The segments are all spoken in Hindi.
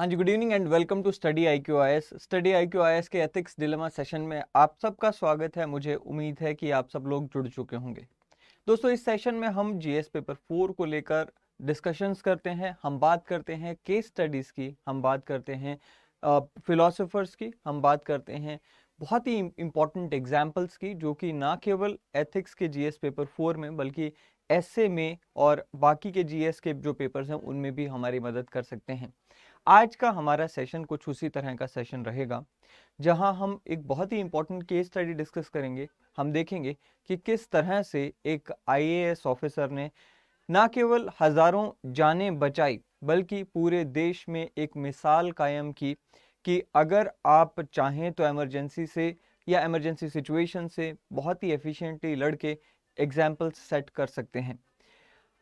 हाँ जी good evening and welcome to study I Q I S study I Q I S के एथिक्स डिलेमा सेशन में आप सबका स्वागत है मुझे उम्मीद है कि आप सब लोग जुड़ चुके होंगे दोस्तों इस सेशन में हम जीएस पेपर फोर को लेकर डिस्कशंस करते हैं हम बात करते हैं केस स्टडीज़ की हम बात करते हैं फिलोसोफर्स की हम बात करते हैं बहुत ही इंपॉर्टेंट एग्जाम्पल्स की जो कि ना केवल एथिक्स के एस पेपर फोर में बल्कि एस में और बाकी के एस के जो पेपर्स हैं उनमें भी हमारी मदद कर सकते हैं आज का हमारा सेशन कुछ उसी तरह का सेशन रहेगा जहां हम एक बहुत ही इंपॉर्टेंट केस स्टडी डिस्कस करेंगे हम देखेंगे कि किस तरह से एक आईएएस ऑफिसर ने ना केवल हज़ारों जाने बचाई बल्कि पूरे देश में एक मिसाल कायम की कि अगर आप चाहें तो एमरजेंसी से या एमरजेंसी सिचुएशन से बहुत ही एफिशिएंटली लड़के एग्जाम्पल्स सेट कर सकते हैं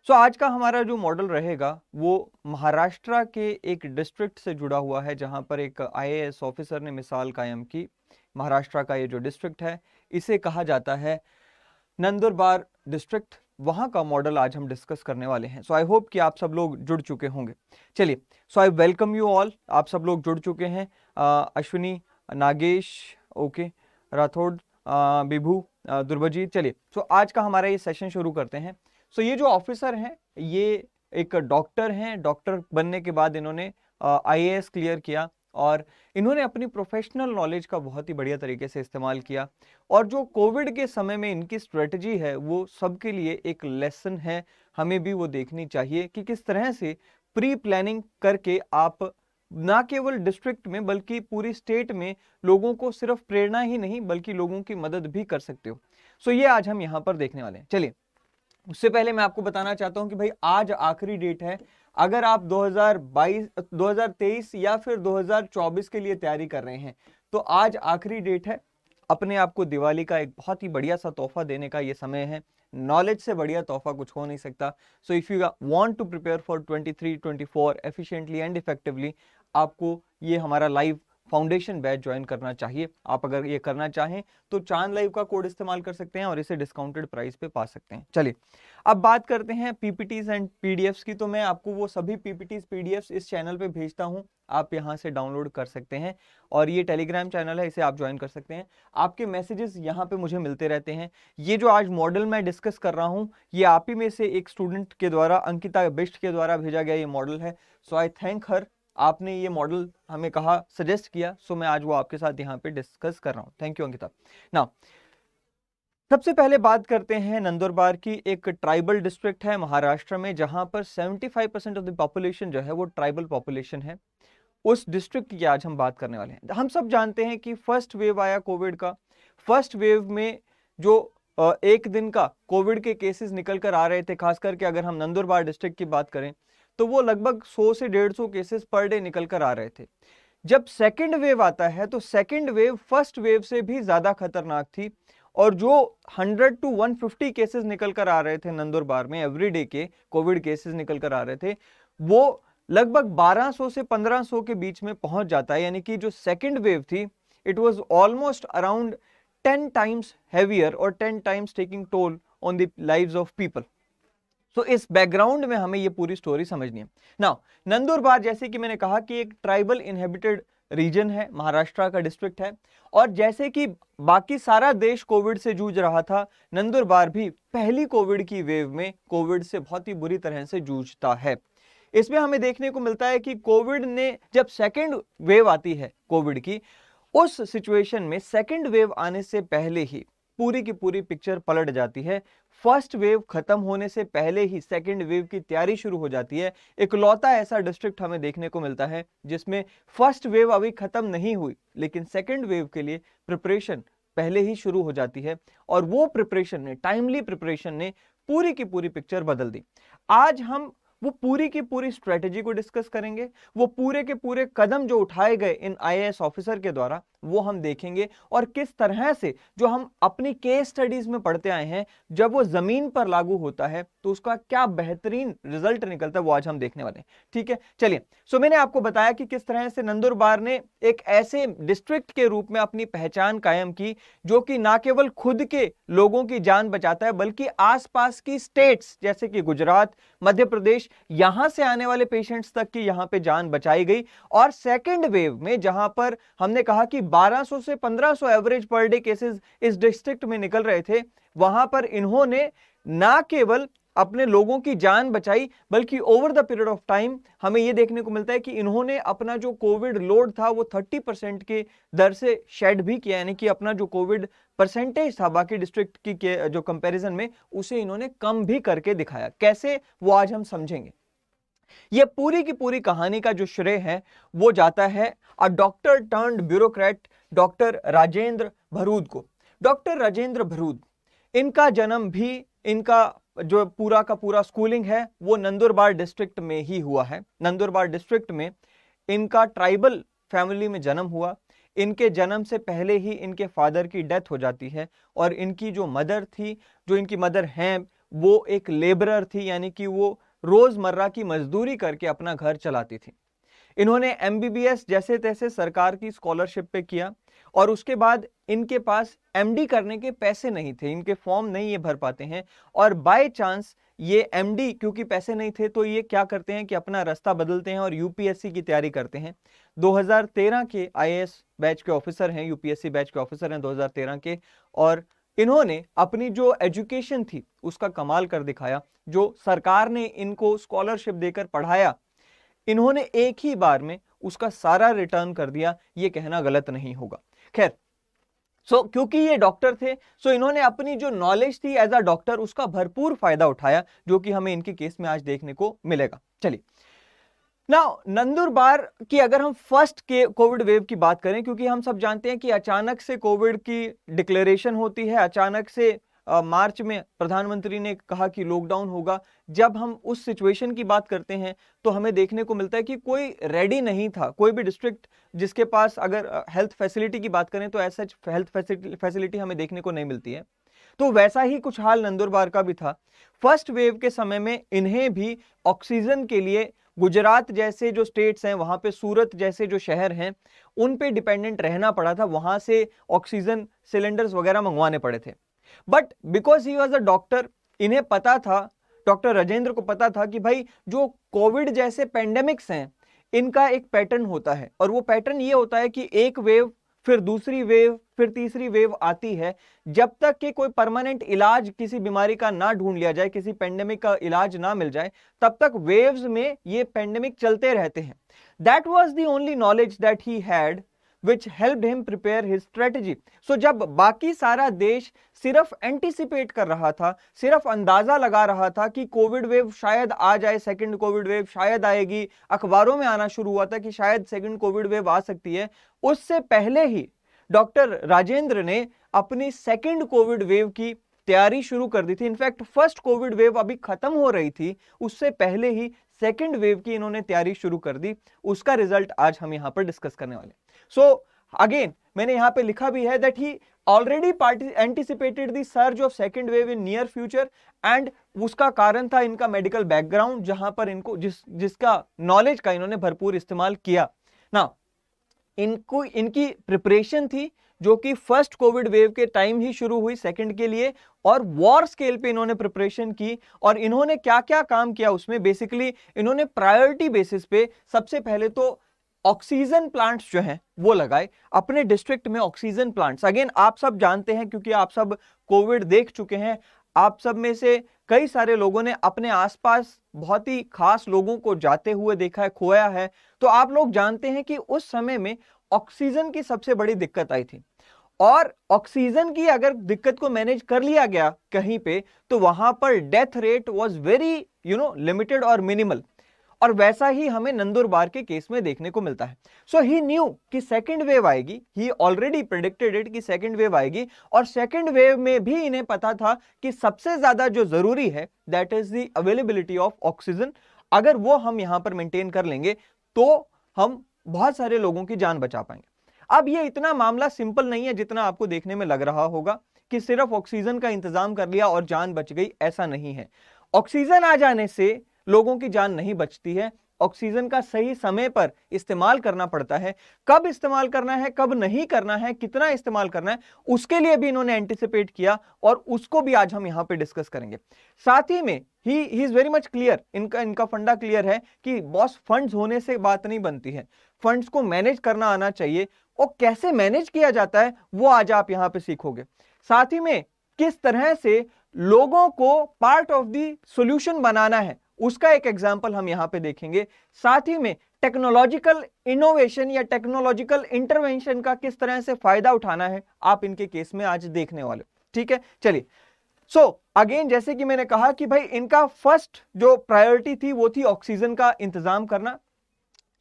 सो आज का हमारा जो मॉडल रहेगा वो महाराष्ट्र के एक डिस्ट्रिक्ट से जुड़ा हुआ है जहां पर एक आईएएस ऑफिसर ने मिसाल कायम की महाराष्ट्र का ये जो डिस्ट्रिक्ट है इसे कहा जाता है नंदुरबार डिस्ट्रिक्ट वहां का मॉडल आज हम डिस्कस करने वाले हैं सो आई होप कि आप सब लोग जुड़ चुके होंगे चलिए so I welcome you all आप सब लोग जुड़ चुके हैं अश्विनी नागेश ओके राठौड़ विभू दुर्भजीत चलिए सो आज का हमारा ये सेशन शुरू करते हैं सो so ये जो ऑफिसर हैं ये एक डॉक्टर हैं डॉक्टर बनने के बाद इन्होंने आई क्लियर किया और इन्होंने अपनी प्रोफेशनल नॉलेज का बहुत ही बढ़िया तरीके से इस्तेमाल किया और जो कोविड के समय में इनकी स्ट्रेटजी है वो सबके लिए एक लेसन है हमें भी वो देखनी चाहिए कि किस तरह से प्री प्लानिंग करके आप ना केवल डिस्ट्रिक्ट में बल्कि पूरी स्टेट में लोगों को सिर्फ प्रेरणा ही नहीं बल्कि लोगों की मदद भी कर सकते हो सो ये आज हम यहाँ पर देखने वाले हैं चलिए उससे पहले मैं आपको बताना चाहता हूं कि भाई आज आखिरी डेट है अगर आप 2022 2023 या फिर 2024 के लिए तैयारी कर रहे हैं तो आज आखिरी डेट है अपने आप को दिवाली का एक बहुत ही बढ़िया सा तोहफा देने का ये समय है नॉलेज से बढ़िया तोहफा कुछ हो नहीं सकता so if you want to prepare for 23, 24 efficiently and effectively आपको ये हमारा लाइव फाउंडेशन बैच ज्वाइन करना चाहिए आप अगर ये करना चाहें तो चांद लाइव का कोड इस्तेमाल कर सकते हैं और इसे डिस्काउंटेड प्राइस पे पा सकते हैं चलिए अब बात करते हैं पीपीटीज एंड पीडीएफ्स की तो मैं आपको वो सभी पीपीटीज पीडीएफ्स इस चैनल पे भेजता हूँ आप यहाँ से डाउनलोड कर सकते हैं और ये टेलीग्राम चैनल है इसे आप ज्वाइन कर सकते हैं आपके मैसेजेस यहाँ पे मुझे मिलते रहते हैं ये जो आज मॉडल मैं डिस्कस कर रहा हूँ ये आप ही में से एक स्टूडेंट के द्वारा अंकिता बिस्ट के द्वारा भेजा गया ये मॉडल है सो आई थैंक हर आपने ये मॉडल हमें कहा सजेस्ट किया सो मैं आज वो आपके साथ यहाँ पे डिस्कस कर रहा हूँ थैंक यू अंकिता ना सबसे पहले बात करते हैं नंदुरबार की एक ट्राइबल डिस्ट्रिक्ट है महाराष्ट्र में जहाँ पर 75 परसेंट ऑफ द पॉपुलेशन जो है वो ट्राइबल पॉपुलेशन है उस डिस्ट्रिक्ट की आज हम बात करने वाले हैं हम सब जानते हैं कि फर्स्ट वेव आया कोविड का फर्स्ट वेव में जो एक दिन का कोविड के केसेस निकल कर आ रहे थे खास करके अगर हम नंदुरबार डिस्ट्रिक्ट की बात करें तो वो लगभग 100 से 150 केसेस पर डे निकल कर आ रहे थे जब सेकेंड वेव आता है तो सेकेंड वेव फर्स्ट वेव से भी ज़्यादा खतरनाक थी और जो 100 टू 150 केसेस निकल कर आ रहे थे नंदुरबार में एवरीडे के कोविड केसेस निकल कर आ रहे थे वो लगभग 1200 से 1500 के बीच में पहुंच जाता है यानी कि जो सेकेंड वेव थी it was almost around 10 times heavier और 10 times taking toll on the lives of people so तो इस बैकग्राउंड में हमें ये पूरी स्टोरी समझनी है नाउ नंदुरबार जैसे कि मैंने कहा कि एक ट्राइबल इनहेबिटेड रीजन है महाराष्ट्र का डिस्ट्रिक्ट है और जैसे कि बाकी सारा देश कोविड से जूझ रहा था नंदुरबार भी पहली कोविड की वेव में कोविड से बहुत ही बुरी तरह से जूझता है इसमें हमें देखने को मिलता है कि कोविड ने जब सेकेंड वेव आती है कोविड की उस सिचुएशन में सेकेंड वेव आने से पहले ही पूरी की पूरी पिक्चर पलट जाती है फर्स्ट वेव खत्म होने से पहले ही सेकेंड वेव की तैयारी शुरू हो जाती है इकलौता ऐसा डिस्ट्रिक्ट हमें देखने को मिलता है जिसमें फर्स्ट वेव अभी खत्म नहीं हुई लेकिन सेकेंड वेव के लिए प्रिपरेशन पहले ही शुरू हो जाती है और वो प्रिपरेशन ने टाइमली प्रिपरेशन ने पूरी की पूरी पिक्चर बदल दी आज हम वो पूरी की पूरी स्ट्रेटेजी को डिस्कस करेंगे वो पूरे के पूरे कदम जो उठाए गए इन आईएएस ऑफिसर के द्वारा वो हम देखेंगे और किस तरह से जो हम अपनी केस स्टडीज में पढ़ते आए हैं जब वो जमीन पर लागू होता है तो उसका क्या बेहतरीन रिजल्ट निकलता है वो आज हम देखने वाले हैं ठीक है चलिए सो मैंने आपको बताया कि किस तरह से नंदुरबार ने एक ऐसे डिस्ट्रिक्ट के रूप में अपनी पहचान कायम की जो कि ना केवल खुद के लोगों की जान बचाता है बल्कि आसपास की स्टेट्स जैसे कि गुजरात मध्य प्रदेश यहां से आने वाले पेशेंट्स तक की यहां पे जान बचाई गई और सेकेंड वेव में जहां पर हमने कहा कि 1200 से 1500 एवरेज पर डे केसेस इस डिस्ट्रिक्ट में निकल रहे थे वहां पर इन्होंने ना केवल अपने लोगों की जान बचाई बल्कि over the period of time हमें यह देखने को मिलता है कि इन्होंने अपना जो कोविड लोड था वो 30 परसेंट के दर से शेड भी किया यानी कि अपना जो कोविड परसेंटेज था बाकी डिस्ट्रिक्ट की जो कंपेरिजन में उसे इन्होंने कम भी करके दिखाया कैसे वो आज हम समझेंगे ये पूरी की पूरी कहानी का जो श्रेय है वो जाता है a doctor turned bureaucrat doctor Rajendra Bharud को डॉक्टर राजेंद्र भरूद इनका जन्म भी इनका जो पूरा का पूरा स्कूलिंग है वो नंदुरबार डिस्ट्रिक्ट में ही हुआ है नंदुरबार डिस्ट्रिक्ट में इनका ट्राइबल फैमिली में जन्म हुआ इनके जन्म से पहले ही इनके फादर की डेथ हो जाती है और इनकी जो मदर थी जो इनकी मदर हैं वो एक लेबरर थी यानी कि वो रोज़मर्रा की मजदूरी करके अपना घर चलाती थी इन्होंने एम जैसे तैसे सरकार की स्कॉलरशिप पे किया और उसके बाद इनके पास एम करने के पैसे नहीं थे इनके फॉर्म नहीं ये भर पाते हैं और बाय चांस ये एम क्योंकि पैसे नहीं थे तो ये क्या करते हैं कि अपना रास्ता बदलते हैं और यूपीएससी की तैयारी करते हैं 2013 के आई बैच के ऑफिसर हैं यूपीएससी बैच के ऑफिसर हैं दो के और इन्होंने अपनी जो एजुकेशन थी उसका कमाल कर दिखाया जो सरकार ने इनको स्कॉलरशिप देकर पढ़ाया इन्होंने एक ही बार में उसका सारा रिटर्न कर दिया ये कहना गलत नहीं होगा खैर सो so, क्योंकि ये डॉक्टर थे सो so इन्होंने अपनी जो नॉलेज थी एज अ डॉक्टर उसका भरपूर फायदा उठाया जो कि हमें इनके केस में आज देखने को मिलेगा चलिए ना नंदुरबार की अगर हम फर्स्ट के कोविड वेव की बात करें क्योंकि हम सब जानते हैं कि अचानक से कोविड की डिक्लेरेशन होती है अचानक से मार्च में प्रधानमंत्री ने कहा कि लॉकडाउन होगा जब हम उस सिचुएशन की बात करते हैं तो हमें देखने को मिलता है कि कोई रेडी नहीं था कोई भी डिस्ट्रिक्ट जिसके पास अगर हेल्थ फैसिलिटी की बात करें तो ऐसा हेल्थ फैसिलिटी हमें देखने को नहीं मिलती है तो वैसा ही कुछ हाल नंदुरबार का भी था फर्स्ट वेव के समय में इन्हें भी ऑक्सीजन के लिए गुजरात जैसे जो स्टेट्स हैं वहां पे सूरत जैसे जो शहर हैं उन पे डिपेंडेंट रहना पड़ा था वहां से ऑक्सीजन सिलेंडर्स वगैरह मंगवाने पड़े थे but because he was a doctor इन्हें पता था डॉक्टर राजेंद्र को पता था कि भाई जो कोविड जैसे पेंडेमिक्स हैं इनका एक पैटर्न होता है और वो पैटर्न ये होता है कि एक वेव फिर दूसरी वेव फिर तीसरी वेव आती है जब तक कि कोई परमानेंट इलाज किसी बीमारी का ना ढूंढ लिया जाए किसी पेंडेमिक का इलाज ना मिल जाए तब तक वेव्स में ये पेंडेमिक चलते रहते हैं that was the only knowledge that he had which help him prepare his strategy so जब बाकी सारा देश सिर्फ एंटिसिपेट कर रहा था सिर्फ अंदाजा लगा रहा था कि कोविड वेव शायद आ जाए सेकेंड कोविड वेव शायद आएगी अखबारों में आना शुरू हुआ था कि शायद सेकेंड कोविड वेव आ सकती है उससे पहले ही डॉक्टर राजेंद्र ने अपनी सेकेंड कोविड वेव की तैयारी शुरू कर दी थी इनफैक्ट फर्स्ट कोविड वेव अभी खत्म हो रही थी उससे पहले ही सेकेंड वेव की इन्होंने तैयारी शुरू कर दी उसका रिजल्ट आज हम यहाँ पर डिस्कस करने वाले हैं सो अगेन मैंने यहां पे लिखा भी है that he already party anticipated the surge of second wave in near future and उसका कारण था इनका मेडिकल बैकग्राउंड जहां पर इनको जिस जिसका नॉलेज का इन्होंने भरपूर इस्तेमाल किया ना इनको इनकी प्रिपरेशन थी जो कि फर्स्ट कोविड वेव के टाइम ही शुरू हुई सेकंड के लिए और वॉर स्केल पे इन्होंने प्रिपरेशन की और इन्होंने क्या क्या काम किया उसमें बेसिकली इन्होंने प्रायोरिटी बेसिस पे सबसे पहले तो ऑक्सीजन प्लांट्स जो हैं वो लगाए अपने डिस्ट्रिक्ट में ऑक्सीजन प्लांट्स अगेन आप सब जानते हैं क्योंकि आप सब कोविड देख चुके हैं आप सब में से कई सारे लोगों ने अपने आसपास बहुत ही खास लोगों को जाते हुए देखा है खोया है तो आप लोग जानते हैं कि उस समय में ऑक्सीजन की सबसे बड़ी दिक्कत आई थी और ऑक्सीजन की अगर दिक्कत को मैनेज कर लिया गया कहीं पे तो वहां पर death rate was very you know limited और मिनिमल और वैसा ही हमें नंदुरबार के केस में देखने को मिलता है सो ही न्यू कि सेकंड वेव आएगी ही ऑलरेडी प्रिडिक्टेड इट कि सेकंड वेव आएगी और सेकंड वेव में भी इन्हें पता था कि सबसे ज़्यादा जो ज़रूरी है that is the availability of oxygen अगर वो हम यहां पर मेंटेन कर लेंगे तो हम बहुत सारे लोगों की जान बचा पाएंगे अब ये इतना मामला सिंपल नहीं है जितना आपको देखने में लग रहा होगा कि सिर्फ ऑक्सीजन का इंतजाम कर लिया और जान बच गई ऐसा नहीं है ऑक्सीजन आ जाने से लोगों की जान नहीं बचती है ऑक्सीजन का सही समय पर इस्तेमाल करना पड़ता है कब इस्तेमाल करना है कब नहीं करना है कितना इस्तेमाल करना है उसके लिए भी इन्होंने एंटिसिपेट किया और उसको भी आज हम यहाँ पे डिस्कस करेंगे साथ ही में ही he is very much clear इनका इनका फंडा क्लियर है कि बॉस फंड्स होने से बात नहीं बनती है फंड्स को मैनेज करना आना चाहिए और कैसे मैनेज किया जाता है वो आज आप यहाँ पे सीखोगे साथ ही में किस तरह से लोगों को पार्ट ऑफ दी सोल्यूशन बनाना है उसका एक एग्जाम्पल हम यहाँ पे देखेंगे साथ ही में टेक्नोलॉजिकल इनोवेशन या टेक्नोलॉजिकल इंटरवेंशन का किस तरह से फायदा उठाना है आप इनके केस में आज देखने वाले ठीक है चलिए सो so, अगेन जैसे कि मैंने कहा कि भाई इनका फर्स्ट जो प्रायोरिटी थी वो थी ऑक्सीजन का इंतजाम करना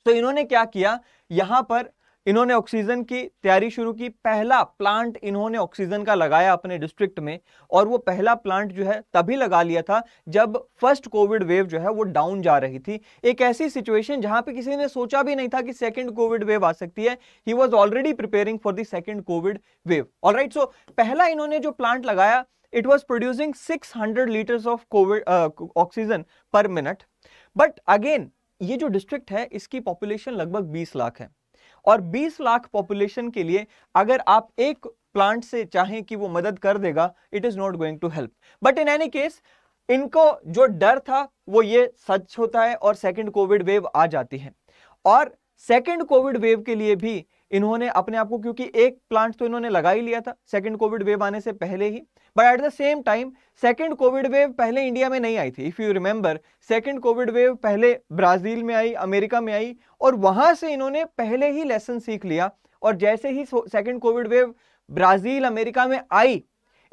तो इन्होंने क्या किया यहां पर इन्होंने ऑक्सीजन की तैयारी शुरू की पहला प्लांट इन्होंने ऑक्सीजन का लगाया अपने डिस्ट्रिक्ट में और वो पहला प्लांट जो है तभी लगा लिया था जब फर्स्ट कोविड वेव जो है वो डाउन जा रही थी एक ऐसी सिचुएशन जहां पे किसी ने सोचा भी नहीं था कि सेकेंड कोविड वेव आ सकती है he was already preparing for the second covid wave also पहला इन्होंने जो प्लांट लगाया it was producing six hundred litres of covid oxygen per minute but again ये जो डिस्ट्रिक्ट है इसकी पॉपुलेशन लगभग बीस लाख है और 20 लाख पॉपुलेशन के लिए अगर आप एक प्लांट से चाहें कि वो मदद कर देगा it is not going to help but in any case इनको जो डर था वो ये सच होता है और सेकेंड कोविड वेव आ जाती है और सेकेंड कोविड वेव के लिए भी इन्होंने अपने आप को क्योंकि एक प्लांट तो इन्होंने लगा ही लिया था सेकेंड कोविड वेव आने से पहले ही but at the same time second covid wave पहले इंडिया में नहीं आई थी if you remember second covid wave पहले ब्राज़ील में आई अमेरिका में आई और वहां से इन्होंने पहले ही लेसन सीख लिया और जैसे ही second covid wave Brazil America में आई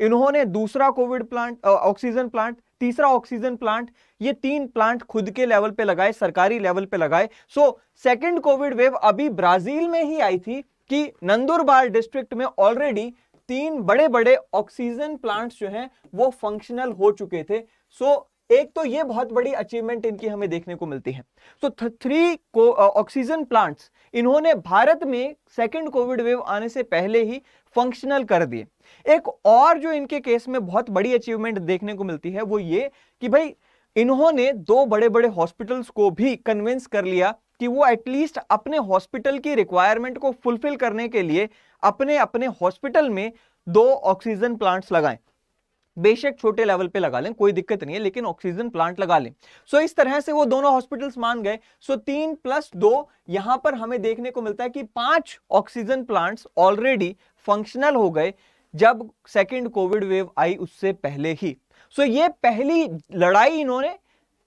इन्होंने दूसरा कोविड प्लांट ऑक्सीजन प्लांट तीसरा ऑक्सीजन प्लांट ये तीन प्लांट खुद के लेवल पे लगाए सरकारी लेवल पे लगाए सो सेकेंड कोविड वेव अभी ब्राजील में ही आई थी कि नंदुरबार डिस्ट्रिक्ट में ऑलरेडी तीन बड़े बड़े ऑक्सीजन प्लांट्स जो हैं वो फंक्शनल हो चुके थे सो so, एक तो ये बहुत बड़ी अचीवमेंट इनकी हमें देखने को मिलती है सो so, थ्री को ऑक्सीजन प्लांट्स इन्होंने भारत में सेकंड कोविड वेव आने से पहले ही फंक्शनल कर दिए एक और जो इनके केस में बहुत बड़ी अचीवमेंट देखने को मिलती है वो ये कि भाई इन्होंने दो बड़े बड़े हॉस्पिटल्स को भी कन्विंस कर लिया कि वो एटलीस्ट अपने हॉस्पिटल की रिक्वायरमेंट को फुलफिल करने के लिए अपने अपने हॉस्पिटल में दो ऑक्सीजन प्लांट्स लगाएं बेशक छोटे लेवल पे लगा लें कोई दिक्कत नहीं है लेकिन ऑक्सीजन प्लांट लगा लें सो इस तरह से वो दोनों हॉस्पिटल्स मान गए सो तीन प्लस दो यहां पर हमें देखने को मिलता है कि पांच ऑक्सीजन प्लांट्स ऑलरेडी फंक्शनल हो गए जब सेकेंड कोविड वेव आई उससे पहले ही सो ये पहली लड़ाई इन्होंने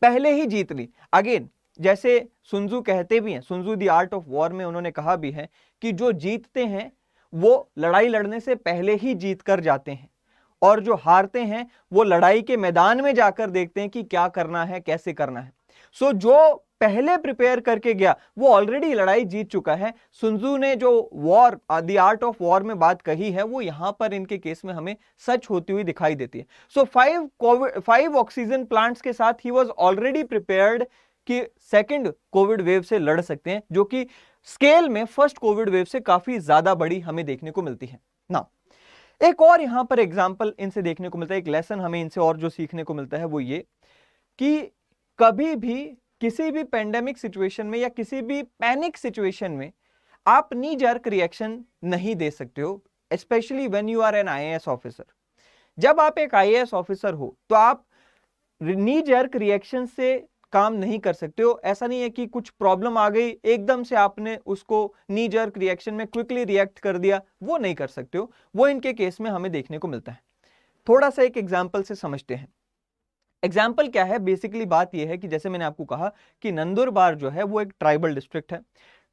पहले ही जीत ली अगेन जैसे सुंजू कहते भी हैं Sun Tzu the art of war में उन्होंने कहा भी है कि जो जीतते हैं वो लड़ाई लड़ने से पहले ही जीत कर जाते हैं और जो हारते हैं वो लड़ाई के मैदान में जाकर देखते हैं कि क्या करना है कैसे करना है सो जो पहले प्रिपेयर करके गया वो ऑलरेडी लड़ाई जीत चुका है सुनजू ने जो war the art of war में बात कही है वो यहां पर इनके केस में हमें सच होती हुई दिखाई देती है so five five oxygen plants के साथ ही वॉज ऑलरेडी प्रिपेयर्ड कि सेकंड कोविड वेव से लड़ सकते हैं जो कि स्केल में फर्स्ट कोविड वेव से काफी ज्यादा बड़ी हमें देखने को मिलती है ना एक और यहां पर एग्जाम्पल इनसे देखने को मिलता है एक लेसन हमें इनसे और जो सीखने को मिलता है वो ये कि कभी भी किसी भी पेंडेमिक सिचुएशन में या किसी भी पैनिक सिचुएशन में आप नी जर्क रिएक्शन नहीं दे सकते हो especially when you are an IAS officer जब आप एक आईएएस ऑफिसर हो तो आप नी जर्क रिएक्शन से काम नहीं कर सकते हो ऐसा नहीं है कि कुछ प्रॉब्लम आ गई एकदम से आपने उसको नीजर्क रिएक्शन में क्विकली रिएक्ट कर दिया वो नहीं कर सकते हो वो इनके केस में हमें देखने को मिलता है थोड़ा सा एक एग्जाम्पल से समझते हैं एग्जाम्पल क्या है बेसिकली बात यह है कि जैसे मैंने आपको कहा कि नंदुरबार जो है वो एक ट्राइबल डिस्ट्रिक्ट है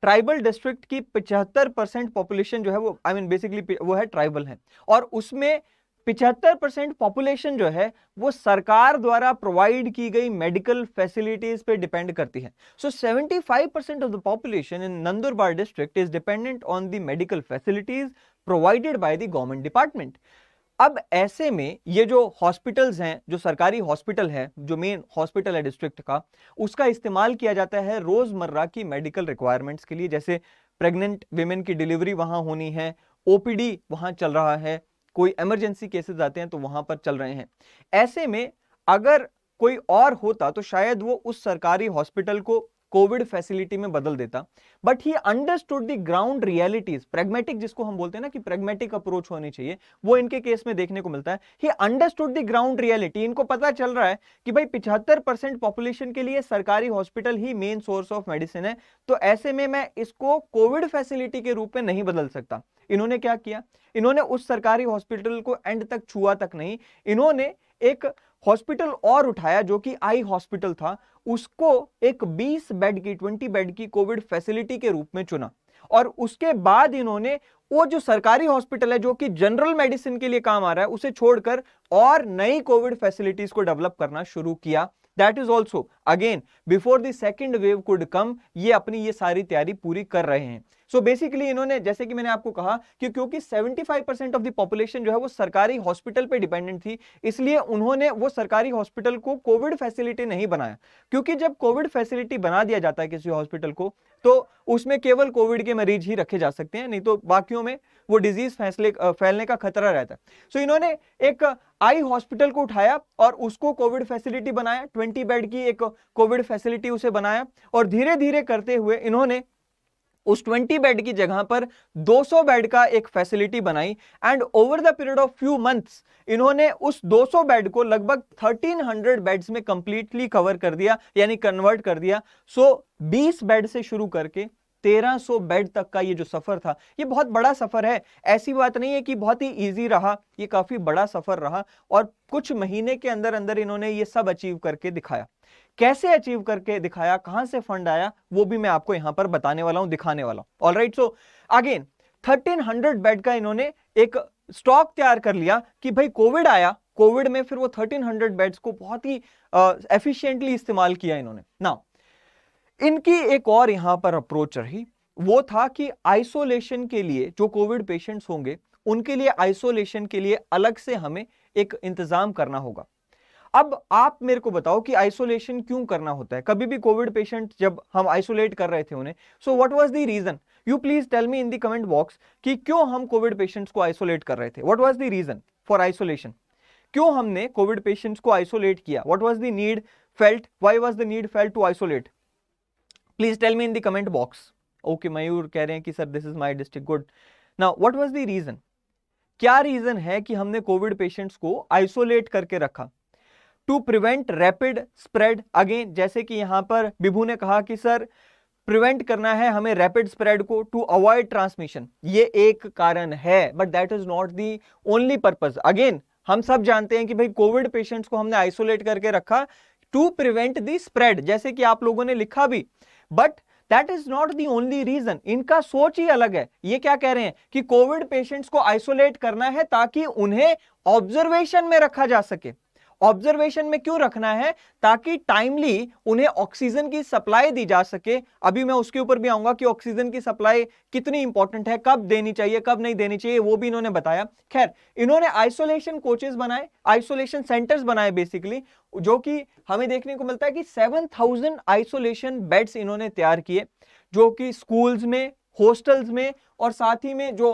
ट्राइबल डिस्ट्रिक्ट की 75 परसेंट पॉपुलेशन जो है वो आई मीन बेसिकली वो है ट्राइबल है और उसमें पिछहत्तर परसेंट पॉपुलेशन जो है वो सरकार द्वारा प्रोवाइड की गई मेडिकल फैसिलिटीज पे डिपेंड करती है so seventy five percent of the population in Nandurbar district is dependent on the medical facilities provided by the government department अब ऐसे में ये जो हॉस्पिटल्स हैं जो सरकारी हॉस्पिटल है जो मेन हॉस्पिटल है डिस्ट्रिक्ट का उसका इस्तेमाल किया जाता है रोज़मर्रा की मेडिकल रिक्वायरमेंट्स के लिए जैसे प्रेग्नेंट वीमेन की डिलीवरी वहाँ होनी है ओपीडी वहां चल रहा है कोई इमरजेंसी केसेस आते हैं तो वहां पर चल रहे हैं ऐसे में अगर कोई और होता तो शायद वो उस सरकारी हॉस्पिटल को कोविड फैसिलिटी में बदल देता but he understood the ground realities pragmatic जिसको हम बोलते हैं ना कि प्रेगमेटिक अप्रोच होनी चाहिए वो इनके केस में देखने को मिलता है he understood the ground reality इनको पता चल रहा है कि भाई पिछहत्तर परसेंट पॉपुलेशन के लिए सरकारी हॉस्पिटल ही मेन सोर्स ऑफ मेडिसिन है तो ऐसे में मैं इसको कोविड फैसिलिटी के रूप में नहीं बदल सकता इन्होंने क्या किया इन्होंने उस सरकारी हॉस्पिटल को एंड तक छुआ तक नहीं इन्होंने एक हॉस्पिटल और उठाया जो कि आई हॉस्पिटल था उसको एक 20 बेड की 20 बेड की कोविड फैसिलिटी के रूप में चुना और उसके बाद इन्होंने वो जो सरकारी हॉस्पिटल है जो कि जनरल मेडिसिन के लिए काम आ रहा है उसे छोड़कर और नई कोविड फैसिलिटीज को डेवलप करना शुरू किया that is also again before the second wave could come ये अपनी ये सारी तैयारी पूरी कर रहे हैं सो बेसिकली इन्होंने जैसे कि मैंने आपको कहा कि क्योंकि 75% परसेंट ऑफ द पॉपुलेशन जो है वो सरकारी हॉस्पिटल पे डिपेंडेंट थी इसलिए उन्होंने वो सरकारी हॉस्पिटल को कोविड फैसिलिटी नहीं बनाया क्योंकि जब कोविड फैसिलिटी बना दिया जाता है किसी हॉस्पिटल को तो उसमें केवल कोविड के मरीज ही रखे जा सकते हैं नहीं तो बाकियों में वो डिजीज फैसले फैलने का खतरा रहता है सो so, इन्होंने एक आई हॉस्पिटल को उठाया और उसको कोविड फैसिलिटी बनाया 20 बेड की एक कोविड फैसिलिटी उसे बनाया और धीरे धीरे करते हुए इन्होंने उस 20 बेड की जगह पर 200 बेड का एक फैसिलिटी बनाई and over the period of few months इन्होंने उस 200 बेड को लगभग 1300 बेड्स में कंप्लीटली कवर कर दिया यानी कन्वर्ट कर दिया सो so, 20 बेड से शुरू करके 1300 बेड तक का ये जो सफ़र था ये बहुत बड़ा सफ़र है ऐसी बात नहीं है कि बहुत ही ईजी रहा ये काफ़ी बड़ा सफ़र रहा और कुछ महीने के अंदर अंदर इन्होंने ये सब अचीव करके दिखाया कैसे अचीव करके दिखाया कहां से फंड आया वो भी मैं आपको यहां पर बताने वाला हूं दिखाने वाला हूं all right so again 1300 bed का इन्होंने एक स्टॉक तैयार कर लिया कि भाई कोविड आया कोविड में फिर वो 1300 बेड्स को बहुत ही एफिशिएंटली uh, इस्तेमाल किया इन्होंने ना इनकी एक और यहां पर अप्रोच रही वो था कि आइसोलेशन के लिए जो कोविड पेशेंट्स होंगे उनके लिए आइसोलेशन के लिए अलग से हमें एक इंतजाम करना होगा अब आप मेरे को बताओ कि आइसोलेशन क्यों करना होता है कभी भी कोविड पेशेंट जब हम आइसोलेट कर रहे थे उन्हें so what was the reason you please tell me in the comment box कि क्यों हम कोविड पेशेंट्स को आइसोलेट कर रहे थे what was the reason for isolation क्यों हमने कोविड पेशेंट्स को आइसोलेट किया what was the need felt why was the need felt to isolate please tell me in the comment box okay Mayur कह रहे हैं कि sir this is my district good now what was the reason क्या रीजन है कि हमने कोविड पेशेंट्स को आइसोलेट करके रखा to prevent rapid spread again जैसे कि यहां पर विभू ने कहा कि सर प्रिवेंट करना है हमें रैपिड स्प्रेड को टू अवॉइड ट्रांसमिशन ये एक कारण है but that is not the only purpose again हम सब जानते हैं कि भाई कोविड पेशेंट्स को हमने आइसोलेट करके रखा टू प्रिवेंट दी स्प्रेड जैसे कि आप लोगों ने लिखा भी but that is not the only reason इनका सोच ही अलग है ये क्या कह रहे हैं कि कोविड पेशेंट्स को आइसोलेट करना है ताकि उन्हें ऑब्जर्वेशन में रखा जा सके ऑब्जर्वेशन में क्यों रखना है ताकि टाइमली उन्हें ऑक्सीजन की सप्लाई दी जा सके अभी मैं उसके ऊपर भी आऊंगा कि ऑक्सीजन की सप्लाई कितनी इंपॉर्टेंट है कब देनी चाहिए कब नहीं देनी चाहिए वो भी इन्होंने बताया खैर इन्होंने आइसोलेशन कोचेस बनाए आइसोलेशन सेंटर्स बनाए बेसिकली जो कि हमें देखने को मिलता है कि सेवन आइसोलेशन बेड्स इन्होंने तैयार किए जो कि स्कूल्स में हॉस्टल्स में और साथ ही में जो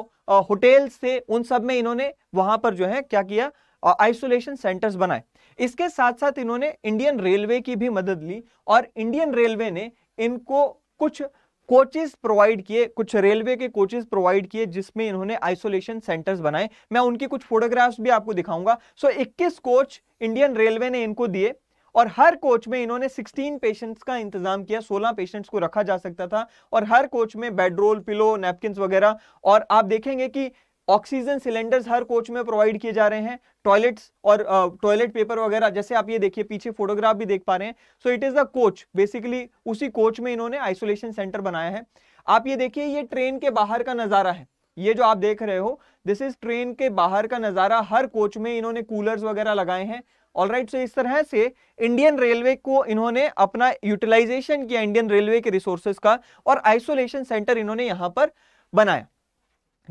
होटेल्स थे उन सब में इन्होंने वहां पर जो है क्या किया आइसोलेशन सेंटर्स बनाए इसके साथ साथ इन्होंने इंडियन रेलवे की भी मदद ली और इंडियन रेलवे ने इनको कुछ कोचेस प्रोवाइड किए कुछ रेलवे के कोचेस प्रोवाइड किए जिसमें इन्होंने आइसोलेशन सेंटर्स बनाए मैं उनकी कुछ फोटोग्राफ्स भी आपको दिखाऊंगा so so, 21 coach Indian railway ने इनको दिए और हर कोच में इन्होंने 16 पेशेंट्स का इंतजाम किया 16 पेशेंट्स को रखा जा सकता था और हर कोच में बेडरोल पिलो नैपकिन वगैरह और आप देखेंगे कि ऑक्सीजन सिलेंडर्स हर कोच में प्रोवाइड किए जा रहे हैं टॉयलेट्स और टॉयलेट पेपर वगैरह जैसे आप ये देखिए पीछे फोटोग्राफ भी देख पा रहे हैं so it is the coach basically उसी कोच में इन्होंने आइसोलेशन सेंटर बनाया है आप ये देखिए ये ट्रेन के बाहर का नजारा है ये जो आप देख रहे हो दिस इज ट्रेन के बाहर का नजारा हर कोच में इन्होंने कूलर्स वगैरह लगाए हैं ऑल राइट सो इस तरह से इंडियन रेलवे को इन्होंने अपना यूटिलाइजेशन किया इंडियन रेलवे के रिसोर्सेज का और आइसोलेशन सेंटर इन्होंने यहां पर बनाया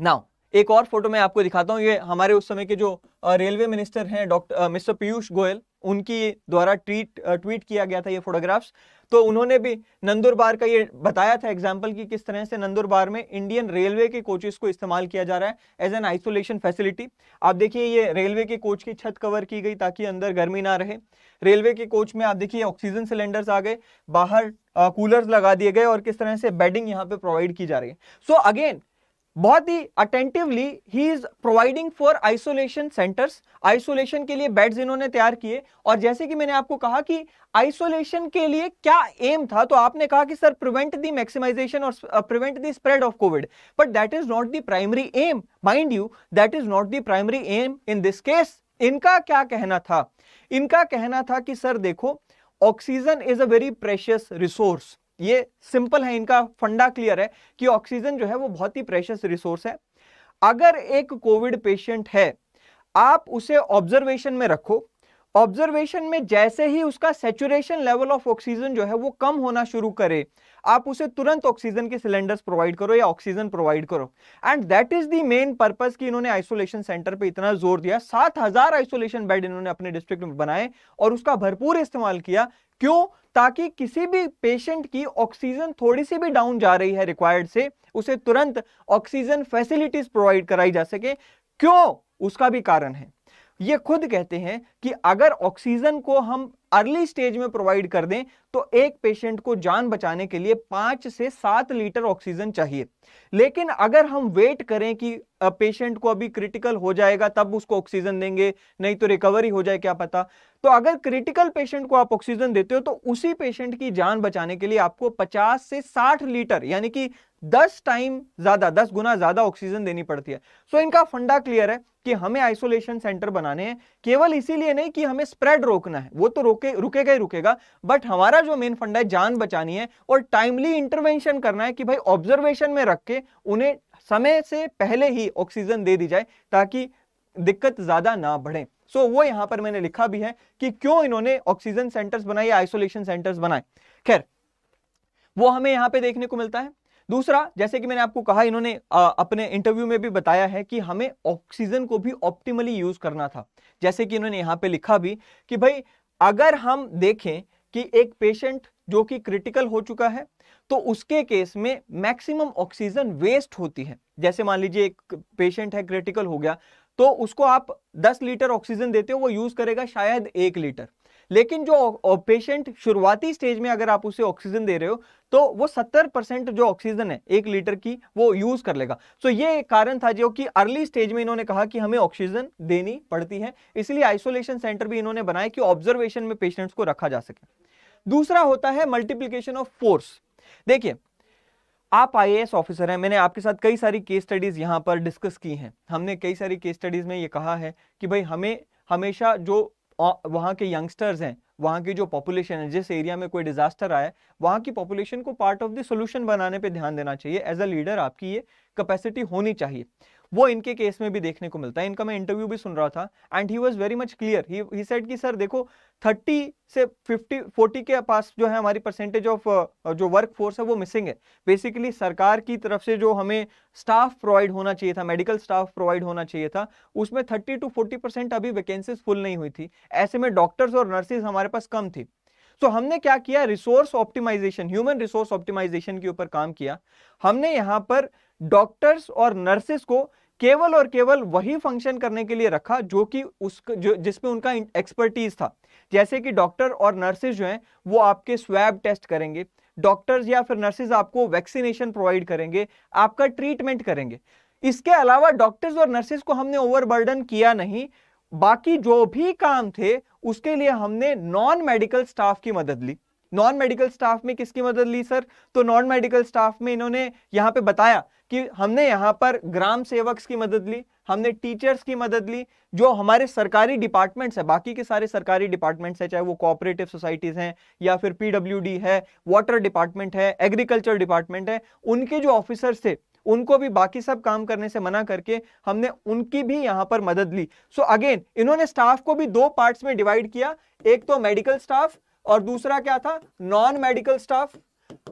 नाउ एक और फोटो मैं आपको दिखाता हूँ ये हमारे उस समय के जो रेलवे मिनिस्टर हैं डॉक्टर मिस्टर पीयूष गोयल उनकी द्वारा ट्वीट ट्वीट किया गया था ये फोटोग्राफ्स तो उन्होंने भी नंदुरबार का ये बताया था एग्जाम्पल कि किस तरह से नंदुरबार में इंडियन रेलवे के कोचेस को इस्तेमाल किया जा रहा है एज एन आइसोलेशन फैसिलिटी आप देखिए ये रेलवे के कोच की छत कवर की गई ताकि अंदर गर्मी ना रहे रेलवे के कोच में आप देखिए ऑक्सीजन सिलेंडर्स आ गए बाहर कूलर्स लगा दिए गए और किस तरह से बेडिंग यहाँ पे प्रोवाइड की जा रही है सो so अगेन बहुत ही attentively he is providing for isolation centres isolation के लिए बेड्स इन्होंने तैयार किए और जैसे कि मैंने आपको कहा कि आइसोलेशन के लिए क्या एम था तो आपने कहा कि सर प्रिवेंट द मैक्सिमाइजेशन और prevent the spread of covid but that is not the primary aim mind you that is not the primary aim in this case इनका क्या कहना था इनका कहना था कि सर देखो oxygen is a very precious resource ये सिंपल है इनका फंडा क्लियर है कि ऑक्सीजन जो है वो बहुत ही प्रेशस रिसोर्स है अगर एक कोविड पेशेंट है आप उसे ऑब्जर्वेशन में रखो ऑब्जर्वेशन में जैसे ही उसका सेचुरेशन लेवल ऑफ ऑक्सीजन जो है वो कम होना शुरू करे आप उसे तुरंत ऑक्सीजन के सिलेंडर्स प्रोवाइड करो या ऑक्सीजन प्रोवाइड करो and that is the main purpose कि इन्होंने आइसोलेशन सेंटर पे इतना जोर दिया सात हजार आइसोलेशन बेड इन्होंने अपने डिस्ट्रिक्ट में बनाए और उसका भरपूर इस्तेमाल किया क्यों ताकि किसी भी पेशेंट की ऑक्सीजन थोड़ी सी भी डाउन जा रही है रिक्वायर्ड से उसे तुरंत ऑक्सीजन फैसिलिटीज प्रोवाइड कराई जा सके क्यों उसका भी कारण है ये खुद कहते हैं कि अगर ऑक्सीजन को हम अर्ली स्टेज में प्रोवाइड कर दें तो एक पेशेंट को जान बचाने के लिए पांच से सात लीटर ऑक्सीजन चाहिए लेकिन अगर हम वेट करें कि पेशेंट को अभी क्रिटिकल हो जाएगा तब उसको ऑक्सीजन देंगे नहीं तो रिकवरी हो जाए क्या पता तो अगर क्रिटिकल पेशेंट को आप ऑक्सीजन देते हो तो उसी पेशेंट की जान बचाने के लिए आपको पचास से साठ लीटर यानी कि दस टाइम ज्यादा दस गुना ज्यादा ऑक्सीजन देनी पड़ती है सो so, इनका फंडा क्लियर है कि हमें आइसोलेशन सेंटर बनाने हैं केवल इसीलिए नहीं कि हमें स्प्रेड रोकना है वो तो रोक रुके रुकेगा ही रुकेगा बट हमारा जो मेन फंडा है जान बचानी है और टाइमली इंटरवेंशन करना है कि भाई ऑब्जर्वेशन में रख के उन्हें समय से पहले ही ऑक्सीजन दे दी जाए ताकि दिक्कत ज़्यादा ना बढ़े सो so, वो यहां पर मैंने लिखा भी है कि क्यों इन्होंने ऑक्सीजन सेंटर्स बनाए या आइसोलेशन सेंटर्स बनाए खैर वो हमें यहां पे देखने को मिलता है दूसरा जैसे कि मैंने आपको कहा इन्होंने आ, अपने इंटरव्यू में भी बताया है कि हमें ऑक्सीजन को भी ऑप्टिमली यूज करना था जैसे कि इन्होंने यहां पे लिखा भी कि भाई अगर हम देखें कि एक पेशेंट जो कि क्रिटिकल हो चुका है तो उसके केस में मैक्सिमम ऑक्सीजन वेस्ट होती है जैसे मान लीजिए एक पेशेंट है क्रिटिकल हो गया तो उसको आप 10 लीटर ऑक्सीजन देते हो वो यूज करेगा शायद एक लीटर लेकिन जो पेशेंट शुरुआती स्टेज में अगर आप उसे ऑक्सीजन दे रहे हो तो वो 70 परसेंट जो ऑक्सीजन है एक लीटर की वो यूज कर लेगा सो so ये कारण था जो कि अर्ली स्टेज में इन्होंने कहा कि हमें ऑक्सीजन देनी पड़ती है इसलिए आइसोलेशन सेंटर भी इन्होंने बनाया कि ऑब्जर्वेशन में पेशेंट्स को रखा जा सके दूसरा होता है मल्टीप्लीकेशन ऑफ फोर्स देखिए आप आईएएस ऑफिसर हैं मैंने आपके साथ कई सारी केस स्टडीज यहाँ पर डिस्कस की हैं हमने कई सारी केस स्टडीज में ये कहा है कि भाई हमें हमेशा जो वहाँ के यंगस्टर्स हैं वहाँ की जो पॉपुलेशन है जिस एरिया में कोई डिजास्टर आया वहाँ की पॉपुलेशन को पार्ट ऑफ द सोल्यूशन बनाने पर ध्यान देना चाहिए एज अ लीडर आपकी ये कैपेसिटी होनी चाहिए वो इनके केस में भी देखने को मिलता है इनका मैं इंटरव्यू भी सुन रहा था and he was very much clear he said कि सर देखो 30 से 50 40 के पास जो है हमारी परसेंटेज ऑफ uh, जो वर्क फोर्स है वो मिसिंग है बेसिकली सरकार की तरफ से जो हमें स्टाफ प्रोवाइड होना चाहिए था मेडिकल स्टाफ प्रोवाइड होना चाहिए था उसमें 30 टू 40 परसेंट अभी वैकेंसीज फुल नहीं हुई थी ऐसे में डॉक्टर्स और नर्सेज हमारे पास कम थी तो हमने क्या किया resource optimisation human resource optimisation के ऊपर काम किया हमने यहां पर डॉक्टर्स और नर्सेस को केवल और केवल वही फंक्शन करने के लिए रखा जो कि उस जो जिसमें उनका एक्सपर्टीज था जैसे कि डॉक्टर और नर्सेज जो हैं वो आपके स्वैब टेस्ट करेंगे डॉक्टर्स या फिर नर्सेज आपको वैक्सीनेशन प्रोवाइड करेंगे आपका ट्रीटमेंट करेंगे इसके अलावा डॉक्टर्स और नर्सेज को हमने ओवरबर्डन किया नहीं बाकी जो भी काम थे उसके लिए हमने नॉन मेडिकल स्टाफ की मदद ली नॉन मेडिकल स्टाफ में किसकी मदद ली सर तो नॉन मेडिकल स्टाफ में इन्होंने यहाँ पे बताया कि हमने यहाँ पर ग्राम सेवक की मदद ली हमने टीचर्स की मदद ली जो हमारे सरकारी डिपार्टमेंट्स है बाकी के सारे सरकारी डिपार्टमेंट्स है चाहे वो कोऑपरेटिव सोसाइटीज़ हैं या फिर पीडब्ल्यूडी है वाटर डिपार्टमेंट है एग्रीकल्चर डिपार्टमेंट है उनके जो ऑफिसर्स थे उनको भी बाकी सब काम करने से मना करके हमने उनकी भी यहाँ पर मदद ली सो so अगेन इन्होंने स्टाफ को भी दो पार्ट्स में डिवाइड किया एक तो मेडिकल स्टाफ और दूसरा क्या था नॉन मेडिकल स्टाफ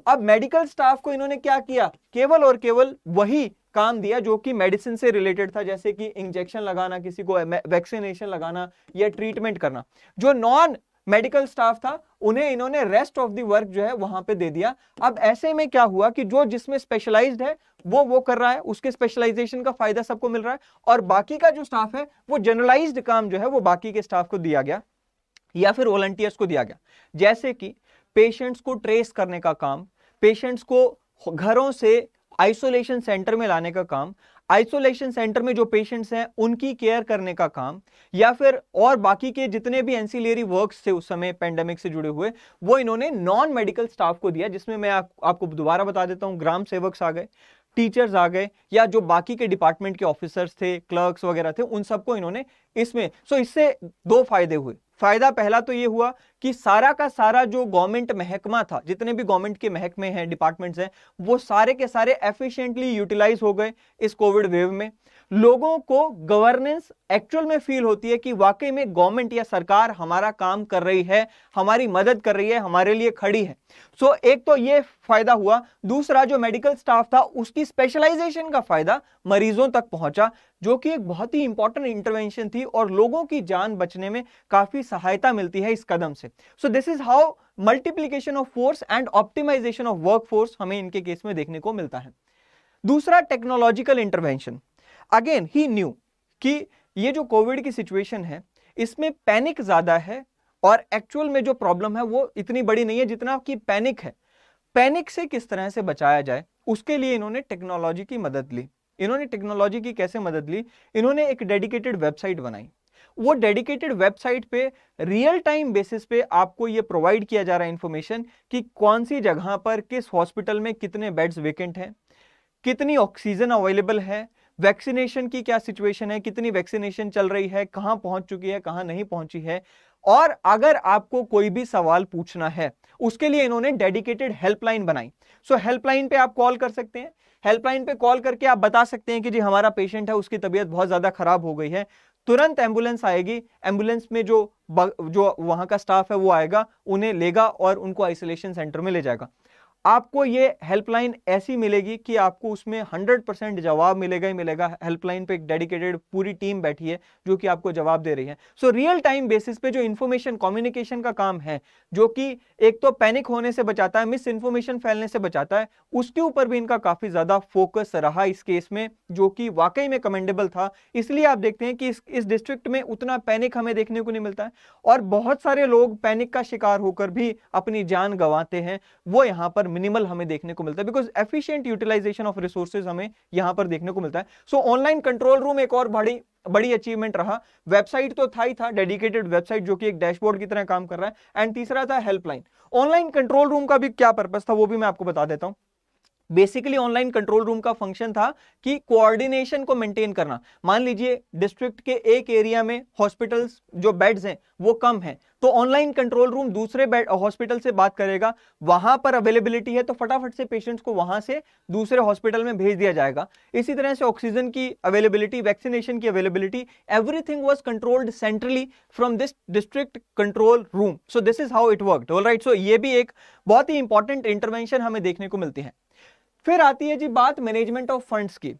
अब मेडिकल स्टाफ को इन्होंने क्या किया केवल और केवल वही काम दिया जो कि मेडिसिन से रिलेटेड था जैसे कि इंजेक्शन लगाना किसी को वैक्सीनेशन लगाना या ट्रीटमेंट करना जो नॉन मेडिकल स्टाफ था उन्हें इन्होंने रेस्ट ऑफ द वर्क जो है वहां पे दे दिया अब ऐसे में क्या हुआ कि जो जिसमें स्पेशलाइज्ड है वो वो कर रहा है उसके स्पेशलाइजेशन का फायदा सबको मिल रहा है और बाकी का जो स्टाफ है वो जनरलाइज्ड काम जो है वो बाकी के स्टाफ को दिया गया या फिर वॉलंटियर्स को दिया गया जैसे कि पेशेंट्स को ट्रेस करने का काम पेशेंट्स को घरों से आइसोलेशन सेंटर में लाने का काम आइसोलेशन सेंटर में जो पेशेंट्स हैं उनकी केयर करने का काम या फिर और बाकी के जितने भी एनसीलियरी वर्क्स थे उस समय पेंडेमिक से जुड़े हुए वो इन्होंने नॉन मेडिकल स्टाफ को दिया जिसमें मैं आप, आपको दोबारा बता देता हूँ ग्राम सेवक्स आ गए टीचर्स आ गए या जो बाकी के डिपार्टमेंट के ऑफिसर्स थे क्लर्क्स वगैरह थे उन सबको इन्होंने इसमें सो इससे दो फायदे हुए फायदा पहला तो ये हुआ कि सारा का सारा जो गवर्नमेंट महकमा था जितने भी गवर्नमेंट के महकमे हैं डिपार्टमेंट्स हैं वो सारे के सारे एफिशिएंटली यूटिलाइज हो गए इस कोविड वेव में लोगों को गवर्नेंस एक्चुअल में फील होती है कि वाकई में गवर्नमेंट या सरकार हमारा काम कर रही है हमारी मदद कर रही है हमारे लिए खड़ी है सो so, एक तो ये फायदा हुआ दूसरा जो मेडिकल स्टाफ था उसकी स्पेशलाइजेशन का फायदा मरीजों तक पहुंचा जो कि एक बहुत ही इंपॉर्टेंट इंटरवेंशन थी और लोगों की जान बचने में काफी सहायता मिलती है इस कदम से so this is how multiplication of force and optimisation of work force हमें इनके केस में देखने को मिलता है दूसरा technological intervention again he knew कि ये जो कोविड की सिचुएशन है इसमें पैनिक ज़्यादा है और एक्चुअल में जो प्रॉब्लम है वो इतनी बड़ी नहीं है जितना कि पैनिक है पैनिक से किस तरह से बचाया जाए उसके लिए इन्होंने टेक्नोलॉजी की मदद ली इन्होंने टेक्नोलॉजी की कैसे मदद ली इन्होंने एक डेडिकेटेड वेबसाइट बनाई वो डेडिकेटेड वेबसाइट पे रियल टाइम बेसिस पे आपको ये प्रोवाइड किया जा रहा है इन्फॉर्मेशन कि कौन सी जगह पर किस हॉस्पिटल में कितने बेड्स वेकेंट हैं कितनी ऑक्सीजन अवेलेबल है वैक्सीनेशन की क्या सिचुएशन है कितनी वैक्सीनेशन चल रही है कहां पहुंच चुकी है कहां नहीं पहुंची है और अगर आपको कोई भी सवाल पूछना है उसके लिए इन्होंने डेडिकेटेड हेल्पलाइन बनाई सो हेल्पलाइन पे आप कॉल कर सकते हैं हेल्पलाइन पे कॉल करके आप बता सकते हैं कि जी हमारा पेशेंट है उसकी तबीयत बहुत ज़्यादा खराब हो गई है तुरंत एम्बुलेंस आएगी एम्बुलेंस में जो जो वहां का स्टाफ है वो आएगा उन्हें लेगा और उनको आइसोलेशन सेंटर में ले जाएगा आपको ये हेल्पलाइन ऐसी मिलेगी कि आपको उसमें 100 परसेंट जवाब मिलेगा ही मिलेगा हेल्पलाइन पे एक डेडिकेटेड पूरी टीम बैठी है जो कि आपको जवाब दे रही है सो रियल टाइम बेसिस पे जो इन्फॉर्मेशन कम्युनिकेशन का काम है जो कि एक तो पैनिक होने से बचाता है मिस इन्फॉर्मेशन फैलने से बचाता है उसके ऊपर भी इनका काफ़ी ज़्यादा फोकस रहा इस केस में जो कि वाकई में कमेंडेबल था इसलिए आप देखते हैं कि इस इस डिस्ट्रिक्ट में उतना पैनिक हमें देखने को नहीं मिलता है और बहुत सारे लोग पैनिक का शिकार होकर भी अपनी जान गंवाते हैं वो यहाँ पर मिनिमल हमें देखने को मिलता है because efficient utilisation of resources हमें यहां पर देखने को मिलता है सो ऑनलाइन कंट्रोल रूम एक और बड़ी बड़ी अचीवमेंट रहा वेबसाइट तो था ही था डेडिकेटेड वेबसाइट जो कि एक डैशबोर्ड की तरह काम कर रहा है एंड तीसरा था हेल्पलाइन ऑनलाइन कंट्रोल रूम का भी क्या पर्पज था वो भी मैं आपको बता देता हूं बेसिकली ऑनलाइन कंट्रोल रूम का फंक्शन था कि कोऑर्डिनेशन को मेंटेन करना मान लीजिए डिस्ट्रिक्ट के एक एरिया में हॉस्पिटल्स जो बेड्स हैं वो कम है तो ऑनलाइन कंट्रोल रूम दूसरे बेड हॉस्पिटल से बात करेगा वहां पर अवेलेबिलिटी है तो फटाफट से पेशेंट्स को वहां से दूसरे हॉस्पिटल में भेज दिया जाएगा इसी तरह से ऑक्सीजन की अवेलेबिलिटी वैक्सीनेशन की availability everything was controlled centrally from this district control room so this is how it work right so ये भी एक बहुत ही इंपॉर्टेंट इंटरवेंशन हमें देखने को मिलती है फिर आती है जी बात मैनेजमेंट ऑफ फंड्स की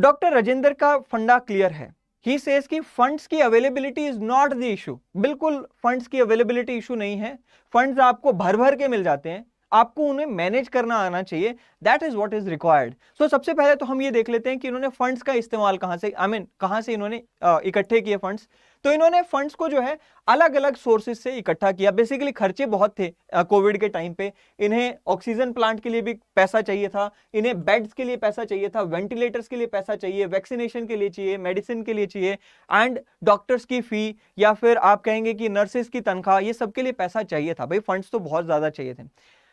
डॉक्टर राजेंद्र का फंडा क्लियर है ही सेज कि फंड्स की availability is not the issue बिल्कुल फंड्स की अवेलेबिलिटी इशू नहीं है फंड्स आपको भर भर के मिल जाते हैं आपको उन्हें मैनेज करना आना चाहिए that is what is required so सबसे पहले तो हम ये देख लेते हैं कि इन्होंने फंड्स का इस्तेमाल कहां से आई I मीन mean, कहां से इन्होंने इकट्ठे किए फंड्स तो इन्होंने फंड्स को जो है अलग अलग सोर्सेज से इकट्ठा किया बेसिकली खर्चे बहुत थे कोविड के टाइम पे इन्हें ऑक्सीजन प्लांट के लिए भी पैसा चाहिए था इन्हें बेड्स के लिए पैसा चाहिए था वेंटिलेटर्स के लिए पैसा चाहिए वैक्सीनेशन के लिए चाहिए मेडिसिन के लिए चाहिए एंड डॉक्टर्स की फ़ी या फिर आप कहेंगे कि नर्सेज की तनख्वाह ये सबके लिए पैसा चाहिए था भाई फंड्स तो बहुत ज़्यादा चाहिए थे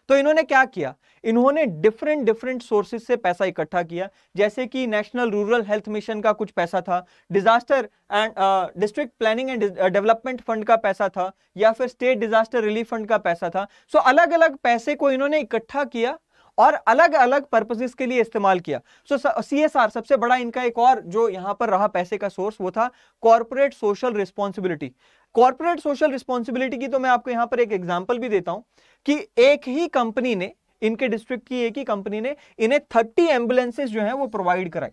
तो इन्होंने क्या किया इन्होंने डिफरेंट डिफरेंट सोर्सेज से पैसा इकट्ठा किया जैसे कि नेशनल रूरल हेल्थ मिशन का कुछ पैसा था disaster and district planning and development fund का पैसा था या फिर स्टेट डिजास्टर रिलीफ फंड का पैसा था सो so, अलग अलग पैसे को इन्होंने इकट्ठा किया और अलग अलग पर्पजेस के लिए इस्तेमाल किया सो सी एस आर सबसे बड़ा इनका एक और जो यहां पर रहा पैसे का सोर्स वो था corporate social responsibility corporate social responsibility की तो मैं आपको यहां पर एक एग्जाम्पल भी देता हूं कि एक ही कंपनी ने इनके डिस्ट्रिक्ट की एक ही कंपनी ने इन्हें थर्टी एम्बुलेंसेज जो है वो प्रोवाइड कराई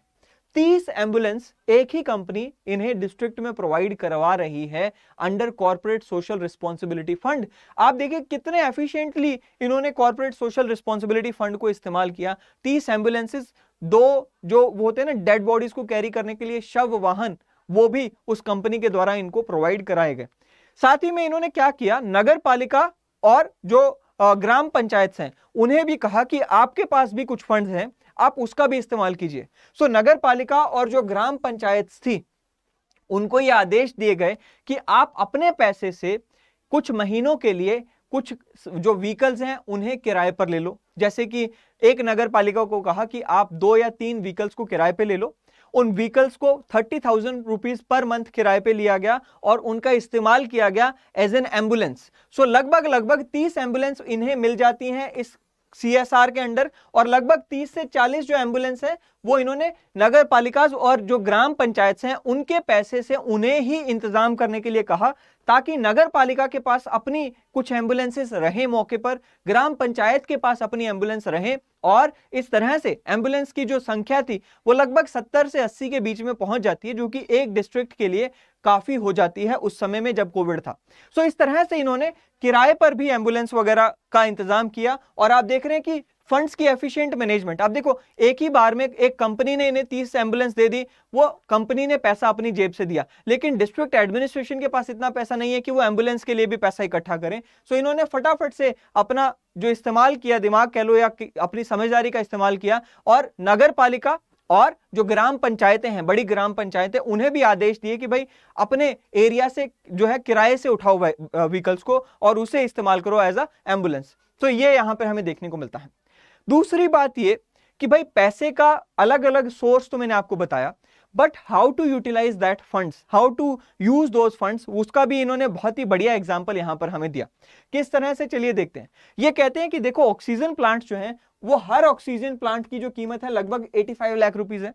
तीस एम्बुलेंस एक ही कंपनी इन्हें डिस्ट्रिक्ट में प्रोवाइड करवा रही है under corporate social responsibility fund आप देखिए कितने एफिशिएंटली इन्होंने कॉर्पोरेट सोशल रिस्पॉन्सिबिलिटी फंड को इस्तेमाल किया तीस एम्बुलेंसेस दो जो वो होते हैं ना डेड बॉडीज को कैरी करने के लिए शव वाहन वो भी उस कंपनी के द्वारा इनको प्रोवाइड कराए गए साथ ही में इन्होंने क्या किया नगर पालिका और जो ग्राम पंचायत हैं उन्हें भी कहा कि आपके पास भी कुछ फंड हैं आप उसका भी इस्तेमाल कीजिए सो नगर पालिका और जो ग्राम पंचायत थी उनको ये आदेश दिए गए कि आप अपने पैसे से कुछ महीनों के लिए कुछ जो व्हीकल्स हैं उन्हें किराए पर ले लो जैसे कि एक नगर पालिका को कहा कि आप दो या तीन व्हीकल्स को किराए पे ले लो उन व्हीकल्स को thirty thousand rupees per month किराए पे लिया गया और उनका इस्तेमाल किया गया एज एन एम्बुलेंस सो लगभग लगभग तीस एम्बुलेंस इन्हें मिल जाती हैं इस सीएसआर के अंडर और लगभग 30 से 40 जो एम्बुलेंस है वो इन्होंने नगर पालिका और जो ग्राम पंचायत हैं उनके पैसे से उन्हें ही इंतजाम करने के लिए कहा ताकि नगर पालिका के पास अपनी कुछ एम्बुलेंसेस रहे मौके पर ग्राम पंचायत के पास अपनी एम्बुलेंस रहे और इस तरह से एम्बुलेंस की जो संख्या थी वो लगभग 70 से 80 के बीच में पहुंच जाती है जो कि एक डिस्ट्रिक्ट के लिए काफी हो जाती है उस समय में जब कोविड था सो इस तरह से इन्होंने किराए पर भी एम्बुलेंस वगैरह का इंतजाम किया और आप देख रहे हैं कि फंड्स की एफिशिएंट मैनेजमेंट अब देखो एक ही बार में एक कंपनी ने इन्हें तीस एम्बुलेंस दे दी वो कंपनी ने पैसा अपनी जेब से दिया लेकिन डिस्ट्रिक्ट एडमिनिस्ट्रेशन के पास इतना पैसा नहीं है कि वो एम्बुलेंस के लिए भी पैसा इकट्ठा करें सो इन्होंने फटाफट से अपना जो इस्तेमाल किया दिमाग कह लो या अपनी समझदारी का इस्तेमाल किया और नगर पालिका और जो ग्राम पंचायतें हैं बड़ी ग्राम पंचायतें उन्हें भी आदेश दिए कि भाई अपने एरिया से जो है किराए से उठाओ व्हीकल्स को और उसे इस्तेमाल करो एज अ एम्बुलेंस तो ये यहां पर हमें देखने को मिलता है दूसरी बात ये कि भाई पैसे का अलग अलग सोर्स तो मैंने आपको बताया but how to utilise that funds how to use those funds उसका भी इन्होंने बहुत ही बढ़िया एग्जाम्पल यहाँ पर हमें दिया किस तरह से चलिए देखते हैं ये कहते हैं कि देखो ऑक्सीजन प्लांट जो है वो हर ऑक्सीजन प्लांट की जो कीमत है लगभग 85 लाख रुपीज है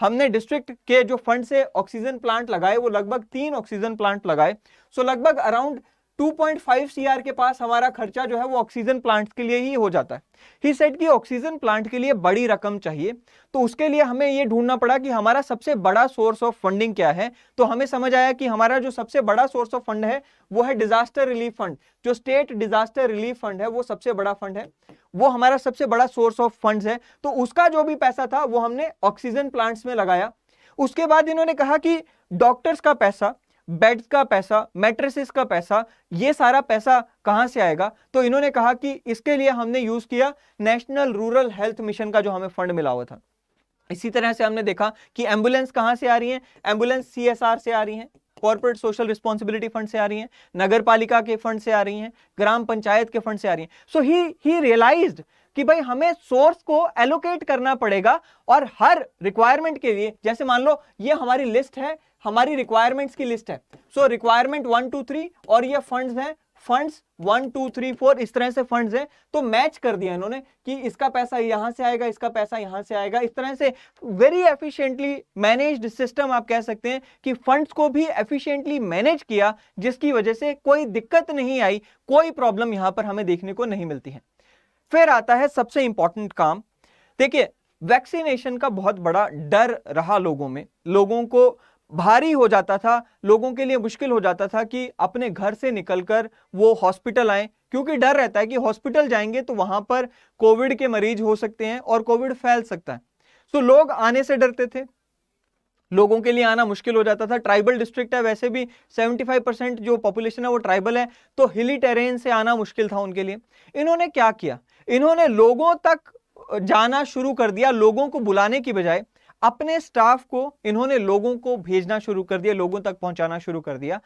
हमने डिस्ट्रिक्ट के जो फंड से ऑक्सीजन प्लांट लगाए वो लगभग तीन ऑक्सीजन प्लांट लगाए सो लगभग अराउंड 2.5 सीआर के पास हमारा खर्चा जो है वो ऑक्सीजन प्लांट्स के लिए ही हो जाता है ही सेट कि ऑक्सीजन प्लांट के लिए बड़ी रकम चाहिए तो उसके लिए हमें ये ढूंढना पड़ा कि हमारा सबसे बड़ा सोर्स ऑफ फंडिंग क्या है तो हमें समझ आया कि हमारा जो सबसे बड़ा सोर्स ऑफ फंड है वो है डिजास्टर रिलीफ फंड जो स्टेट डिजास्टर रिलीफ फंड है वो सबसे बड़ा फंड है वो हमारा सबसे बड़ा सोर्स ऑफ फंड है तो उसका जो भी पैसा था वो हमने ऑक्सीजन प्लांट्स में लगाया उसके बाद इन्होंने कहा कि डॉक्टर्स का पैसा बेड का पैसा मेट्रेसिस का पैसा ये सारा पैसा कहाँ से आएगा तो इन्होंने कहा कि इसके लिए हमने यूज किया नेशनल रूरल हेल्थ मिशन का जो हमें फंड मिला हुआ था इसी तरह से हमने देखा कि एम्बुलेंस कहाँ से आ रही है एम्बुलेंस सी से आ रही है कॉर्पोरेट सोशल रिस्पॉन्सिबिलिटी फंड से आ रही है नगर पालिका के फंड से आ रही है ग्राम पंचायत के फंड से आ रही है सो ही ही रियलाइज कि भाई हमें सोर्स को एलोकेट करना पड़ेगा और हर रिक्वायरमेंट के लिए जैसे मान लो ये हमारी लिस्ट है हमारी रिक्वायरमेंट्स की लिस्ट है so requirement one two three और ये फंड्स हैं funds one two three four इस तरह से फंड्स हैं तो मैच कर दिया इन्होंने कि इसका पैसा यहां से आएगा इसका पैसा यहां से आएगा इस तरह से वेरी एफिशिएंटली मैनेज्ड सिस्टम आप कह सकते हैं कि फंड्स को भी एफिशिएंटली मैनेज किया जिसकी वजह से कोई दिक्कत नहीं आई कोई प्रॉब्लम यहां पर हमें देखने को नहीं मिलती है फिर आता है सबसे इंपॉर्टेंट काम देखिए वैक्सीनेशन का बहुत बड़ा डर रहा लोगों में लोगों को भारी हो जाता था लोगों के लिए मुश्किल हो जाता था कि अपने घर से निकलकर वो हॉस्पिटल आए क्योंकि डर रहता है कि हॉस्पिटल जाएंगे तो वहां पर कोविड के मरीज हो सकते हैं और कोविड फैल सकता है सो लोग आने से डरते थे लोगों के लिए आना मुश्किल हो जाता था ट्राइबल डिस्ट्रिक्ट है वैसे भी 75 परसेंट जो पॉपुलेशन है वो ट्राइबल है तो हिली टेरेन से आना मुश्किल था उनके लिए इन्होंने क्या किया इन्होंने लोगों तक जाना शुरू कर दिया लोगों को बुलाने की बजाय अपने स्टाफ को इन्होंने लोगों को भेजना शुरू कर दिया लोगों तक पहुंचाना शुरू कर दिया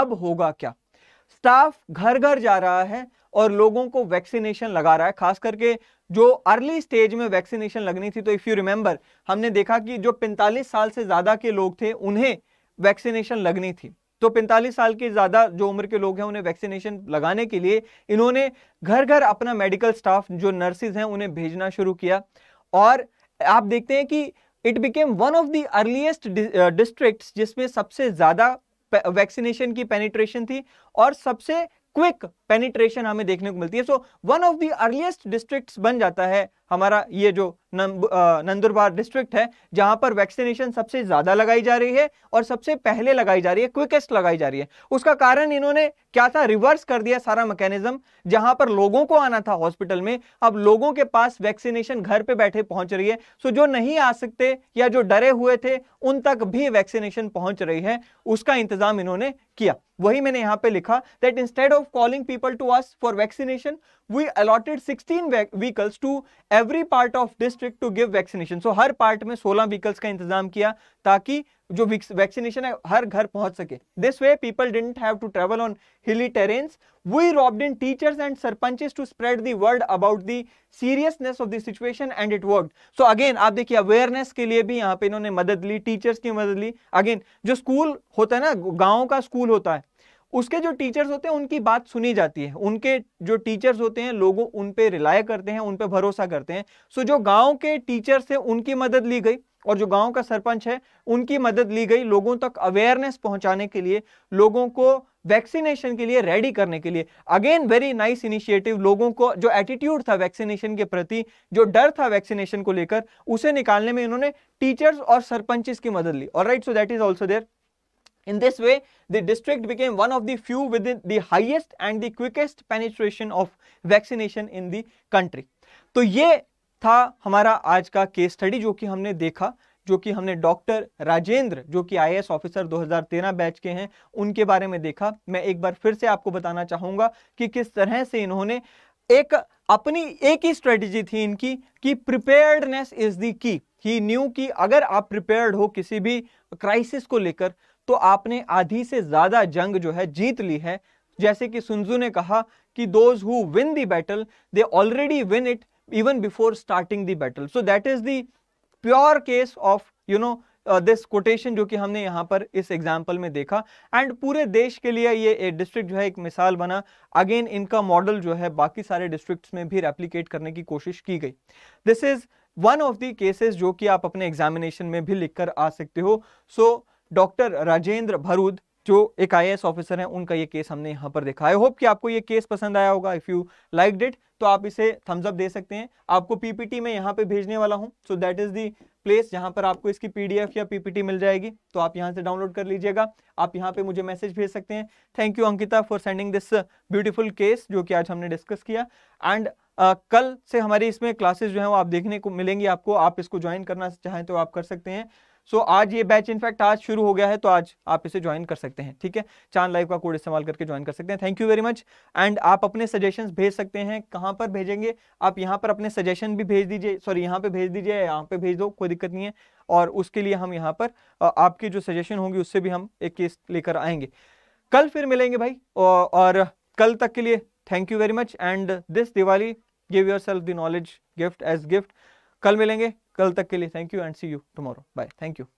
अब होगा क्या स्टाफ घर घर जा रहा है और लोगों को वैक्सीनेशन लगा रहा है खास करके जो अर्ली स्टेज में वैक्सीनेशन लगनी थी तो इफ़ यू रिमेंबर हमने देखा कि जो 45 साल से ज़्यादा के लोग थे उन्हें वैक्सीनेशन लगनी थी तो 45 साल के ज़्यादा जो उम्र के लोग हैं उन्हें वैक्सीनेशन लगाने के लिए इन्होंने घर घर अपना मेडिकल स्टाफ जो नर्सिस हैं उन्हें भेजना शुरू किया और आप देखते हैं कि it became one of the earliest district जिसमें सबसे ज़्यादा वैक्सीनेशन की पेनिट्रेशन थी और सबसे क्विक पेनिट्रेशन हमें देखने को मिलती है so one of the earliest districts बन जाता है हमारा ये जो नंदुरबार डिस्ट्रिक्ट है जहां पर वैक्सीनेशन सबसे ज्यादा लगाई जा रही है और सबसे पहले लगाई जा रही है क्विकेस्ट लगाई जा रही है उसका कारण इन्होंने क्या था रिवर्स कर दिया सारा मैकेनिज्म जहां पर लोगों को आना था हॉस्पिटल में अब लोगों के पास वैक्सीनेशन घर पे बैठे पहुंच रही है सो जो नहीं आ सकते या जो डरे हुए थे उन तक भी वैक्सीनेशन पहुंच रही है उसका इंतजाम इन्होंने किया वही मैंने यहां पर लिखा that instead of calling people sample to us for vaccination. We allotted 16 vehicles to every part of district to give vaccination. So हर part में 16 vehicles का इंतजाम किया ताकि जो वैक्सीनेशन है हर घर पहुंच सके this way people didn't have to travel on hilly terrains we roped in teachers and sarpanches to spread the word about the seriousness of the situation and it work so again आप देखिए अवेयरनेस के लिए भी यहाँ पे इन्होंने मदद ली टीचर्स की मदद ली अगेन जो स्कूल होता है ना गाँव का स्कूल होता है उसके जो टीचर्स होते हैं उनकी बात सुनी जाती है उनके जो टीचर्स होते हैं लोगों उन पे रिलाय करते हैं उन पे भरोसा करते हैं सो जो गांव के टीचर्स थे उनकी मदद ली गई और जो गांव का सरपंच है उनकी मदद ली गई लोगों तक अवेयरनेस पहुंचाने के लिए लोगों को वैक्सीनेशन के लिए रेडी करने के लिए अगेन वेरी नाइस इनिशिएटिव लोगों को जो एटीट्यूड था वैक्सीनेशन के प्रति जो डर था वैक्सीनेशन को लेकर उसे निकालने में इन्होंने टीचर्स और सरपंचेस की मदद ली और right so that is also there In this way, the district became one of the few with the highest and the quickest penetration of vaccination in the country to ye tha hamara aaj ka case study jo ki humne dekha जो कि हमने डॉक्टर राजेंद्र जो कि आई ऑफिसर 2013 बैच के हैं उनके बारे में देखा मैं एक बार फिर से आपको बताना चाहूँगा कि किस तरह से इन्होंने एक अपनी एक ही स्ट्रेटजी थी इनकी कि प्रिपेयर्डनेस इज दी की ही न्यू कि अगर आप प्रिपेयर्ड हो किसी भी क्राइसिस को लेकर तो आपने आधी से ज़्यादा जंग जो है जीत ली है जैसे कि सुनजू ने कहा कि those who win the battle they already win it even before starting the battle so that is the pure case of you this quotation uh, जो कि हमने यहाँ पर इस एग्जाम्पल में देखा एंड पूरे देश के लिए ये डिस्ट्रिक्ट जो है एक मिसाल बना अगेन इनका मॉडल जो है बाकी सारे डिस्ट्रिक्ट्स में भी रेप्लीकेट करने की कोशिश की गई this is one of the cases जो कि आप अपने एग्जामिनेशन में भी लिखकर आ सकते हो so so, doctor Rajendra Bharud जो एक आई ऑफिसर हैं उनका ये केस हमने यहाँ पर देखा आई होप कि आपको ये केस पसंद आया होगा इफ़ यू लाइक डिट तो आप इसे थम्स अप दे सकते हैं आपको पीपीटी में यहाँ पे भेजने वाला हूँ so that is the place जहाँ पर आपको इसकी पीडीएफ या पीपीटी मिल जाएगी तो आप यहाँ से डाउनलोड कर लीजिएगा आप यहाँ पे मुझे मैसेज भेज सकते हैं thank you Ankita for sending this beautiful case जो कि आज हमने डिस्कस किया एंड Uh, कल से हमारी इसमें क्लासेस जो हैं वो आप देखने को मिलेंगी आपको आप इसको ज्वाइन करना चाहें तो आप कर सकते हैं सो so, आज ये बैच इनफैक्ट आज शुरू हो गया है तो आज आप इसे ज्वाइन कर सकते हैं ठीक है चांद लाइव का कोड इस्तेमाल करके ज्वाइन कर सकते हैं thank you very much and आप अपने सजेशन भेज सकते हैं कहाँ पर भेजेंगे आप यहाँ पर अपने सजेशन भी भेज दीजिए सॉरी यहाँ पे भेज दीजिए यहाँ पे भेज दो कोई दिक्कत नहीं है और उसके लिए हम यहाँ पर आपकी जो सजेशन होंगी उससे भी हम एक केस लेकर आएंगे कल फिर मिलेंगे भाई और कल तक के लिए thank you very much and this Diwali give yourself the knowledge gift as gift कल मिलेंगे कल तक के लिए thank you and see you tomorrow bye thank you